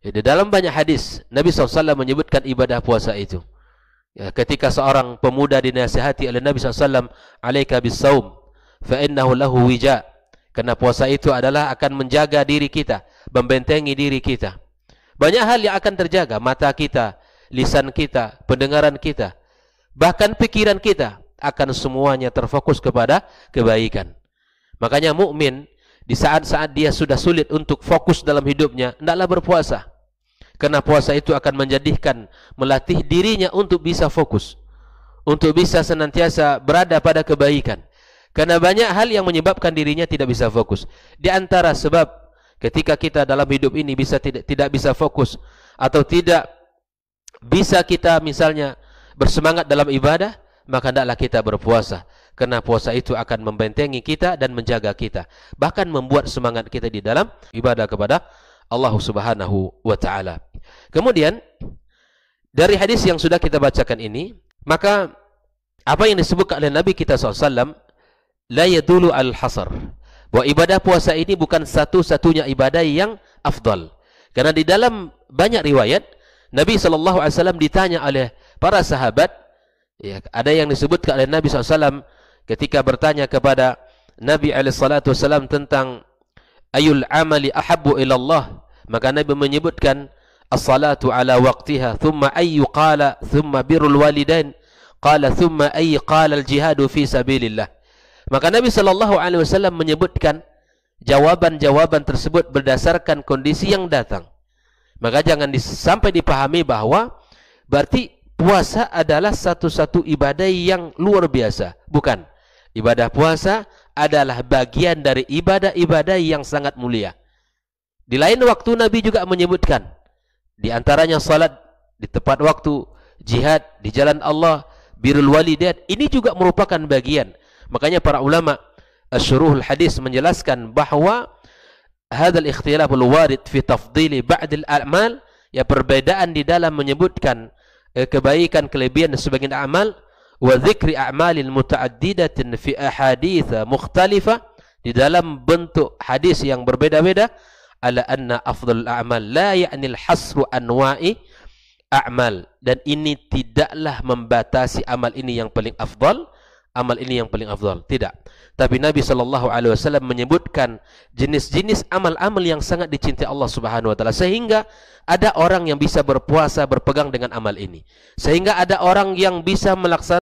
Ya, di dalam banyak hadis Nabi SAW menyebutkan ibadah puasa itu. Ya, ketika seorang pemuda dinasihati oleh Nabi SAW, "Alaika bis fa innahu lahu wija." Karena puasa itu adalah akan menjaga diri kita, membentengi diri kita. Banyak hal yang akan terjaga, mata kita, lisan kita, pendengaran kita, bahkan pikiran kita akan semuanya terfokus kepada kebaikan. Makanya mukmin di saat-saat dia sudah sulit untuk fokus dalam hidupnya, hendaklah berpuasa. Karena puasa itu akan menjadikan melatih dirinya untuk bisa fokus, untuk bisa senantiasa berada pada kebaikan. Karena banyak hal yang menyebabkan dirinya tidak bisa fokus. Di antara sebab ketika kita dalam hidup ini bisa tidak tidak bisa fokus atau tidak bisa kita misalnya bersemangat dalam ibadah, maka hendaklah kita berpuasa. Karena puasa itu akan membentengi kita dan menjaga kita, bahkan membuat semangat kita di dalam ibadah kepada Allah Subhanahu wa taala. Kemudian dari hadis yang sudah kita bacakan ini, maka apa yang disebut oleh Nabi kita SAW, la yadulu al hasar. Bahawa ibadah puasa ini bukan satu-satunya ibadah yang afdal. Karena di dalam banyak riwayat, Nabi SAW ditanya oleh para sahabat, ya, ada yang disebut oleh Nabi SAW ketika bertanya kepada Nabi SAW tentang ayul amali ahabu ilallah. Maka Nabi menyebutkan, as-salatu ala waqtiha thumma ayyu qala thumma birrul walidain qala thumma ayy qala al-jihadu fi sabilillah maka Nabi sallallahu alaihi wasallam menyebutkan jawaban-jawaban tersebut berdasarkan kondisi yang datang maka jangan sampai dipahami bahwa berarti puasa adalah satu-satu ibadah yang luar biasa bukan ibadah puasa adalah bagian dari ibadah-ibadah yang sangat mulia di lain waktu Nabi juga menyebutkan di antaranya salat di tepat waktu, jihad di jalan Allah, birrul walidat. Ini juga merupakan bagian. Makanya para ulama Asy-Syuruhul Hadis menjelaskan bahawa hadzal ikhtilaful warid fi tafdili al a'mal ya perbedaan di dalam menyebutkan eh, kebaikan kelebihan sebagian amal wa dzikri a'malil mutaaddidatin fi ahaditsa mukhtalifah di dalam bentuk hadis yang berbeda-beda ala anna afdalul a'mal la ya'nil hasru anwa'i a'mal dan ini tidaklah membatasi amal ini yang paling afdal amal ini yang paling afdal tidak tapi Nabi sallallahu alaihi wasallam menyebutkan jenis-jenis amal-amal yang sangat dicintai Allah Subhanahu wa taala sehingga ada orang yang bisa berpuasa berpegang dengan amal ini sehingga ada orang yang bisa melaksanakan